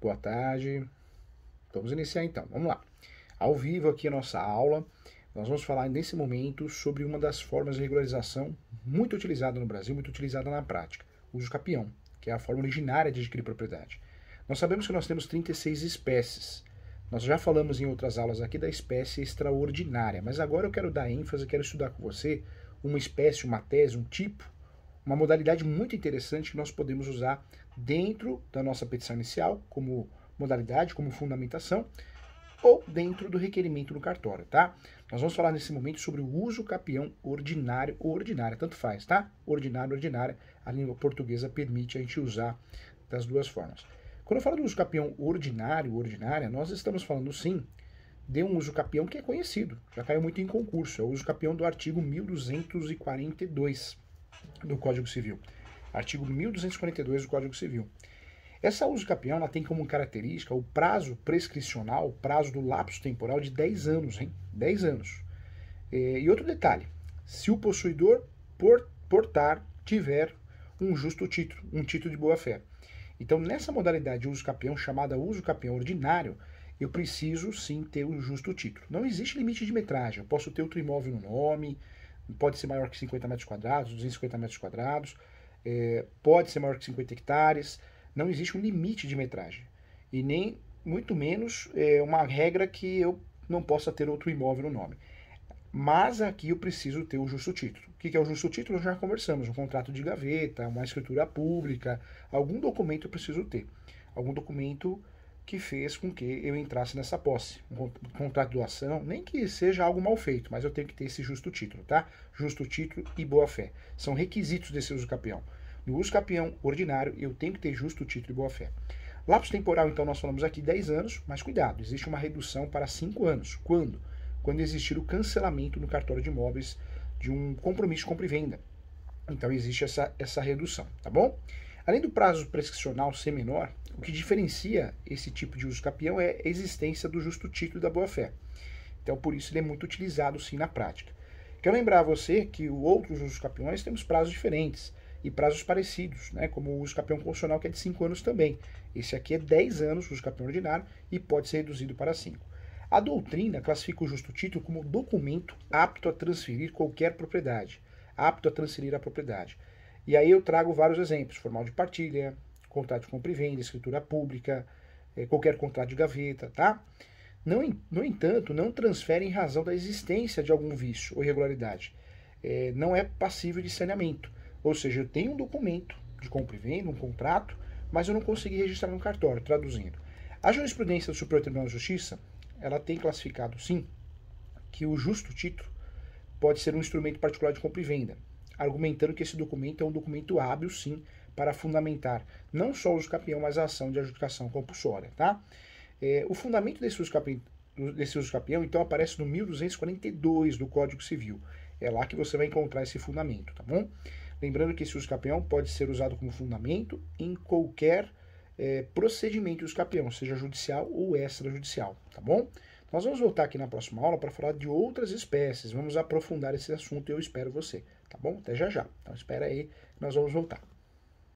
Boa tarde. Vamos iniciar então. Vamos lá. Ao vivo aqui a nossa aula. Nós vamos falar nesse momento sobre uma das formas de regularização muito utilizada no Brasil, muito utilizada na prática, o uso capião, que é a forma originária de adquirir propriedade. Nós sabemos que nós temos 36 espécies. Nós já falamos em outras aulas aqui da espécie extraordinária, mas agora eu quero dar ênfase, quero estudar com você uma espécie, uma tese, um tipo uma modalidade muito interessante que nós podemos usar dentro da nossa petição inicial, como modalidade, como fundamentação, ou dentro do requerimento do cartório, tá? Nós vamos falar nesse momento sobre o uso capião ordinário ou ordinária, tanto faz, tá? Ordinário, ordinária, a língua portuguesa permite a gente usar das duas formas. Quando eu falo do uso capião ordinário, ordinária, nós estamos falando sim de um uso capião que é conhecido, já caiu muito em concurso, é o uso capião do artigo 1242 do Código Civil. Artigo 1242 do Código Civil. Essa uso capião tem como característica o prazo prescricional, o prazo do lapso temporal de 10 anos, hein? 10 anos. É, e outro detalhe: se o possuidor portar, tiver um justo título, um título de boa-fé. Então, nessa modalidade de uso capião, chamada uso capião ordinário, eu preciso sim ter o um justo título. Não existe limite de metragem. Eu posso ter outro imóvel no nome, pode ser maior que 50 metros quadrados, 250 metros quadrados, é, pode ser maior que 50 hectares, não existe um limite de metragem. E nem, muito menos, é, uma regra que eu não possa ter outro imóvel no nome. Mas aqui eu preciso ter o justo título. O que é o justo título? Já conversamos. Um contrato de gaveta, uma escritura pública, algum documento eu preciso ter. Algum documento que fez com que eu entrasse nessa posse. Um contrato de doação, nem que seja algo mal feito, mas eu tenho que ter esse justo título, tá? Justo título e boa-fé. São requisitos desse uso capião. No uso capião ordinário, eu tenho que ter justo título e boa-fé. Lapso temporal, então, nós falamos aqui 10 anos, mas cuidado, existe uma redução para 5 anos. Quando? Quando existir o cancelamento no cartório de imóveis de um compromisso de compra e venda. Então, existe essa, essa redução, tá bom? Além do prazo prescricional ser menor, o que diferencia esse tipo de uso capião é a existência do justo título da boa-fé. Então, por isso, ele é muito utilizado sim na prática. Quero lembrar a você que outros usos capiões temos prazos diferentes e prazos parecidos, né? como o uso capião constitucional, que é de 5 anos também. Esse aqui é 10 anos, o uso capião ordinário, e pode ser reduzido para 5. A doutrina classifica o justo título como documento apto a transferir qualquer propriedade, apto a transferir a propriedade. E aí eu trago vários exemplos: formal de partilha, contrato de compra e venda, escritura pública, eh, qualquer contrato de gaveta, tá? Não, no entanto, não transfere em razão da existência de algum vício ou irregularidade. É, não é passível de saneamento. Ou seja, eu tenho um documento de compra e venda, um contrato, mas eu não consegui registrar no cartório, traduzindo. A jurisprudência do Superior Tribunal de Justiça, ela tem classificado, sim, que o justo título pode ser um instrumento particular de compra e venda argumentando que esse documento é um documento hábil, sim, para fundamentar não só o uso capião, mas a ação de adjudicação compulsória. Tá? É, o fundamento desse uso, capi, desse uso capião, então, aparece no 1242 do Código Civil. É lá que você vai encontrar esse fundamento, tá bom? Lembrando que esse uso capião pode ser usado como fundamento em qualquer é, procedimento de uso capião, seja judicial ou extrajudicial, tá bom? Nós vamos voltar aqui na próxima aula para falar de outras espécies. Vamos aprofundar esse assunto e eu espero você, tá bom? Até já já. Então espera aí, nós vamos voltar.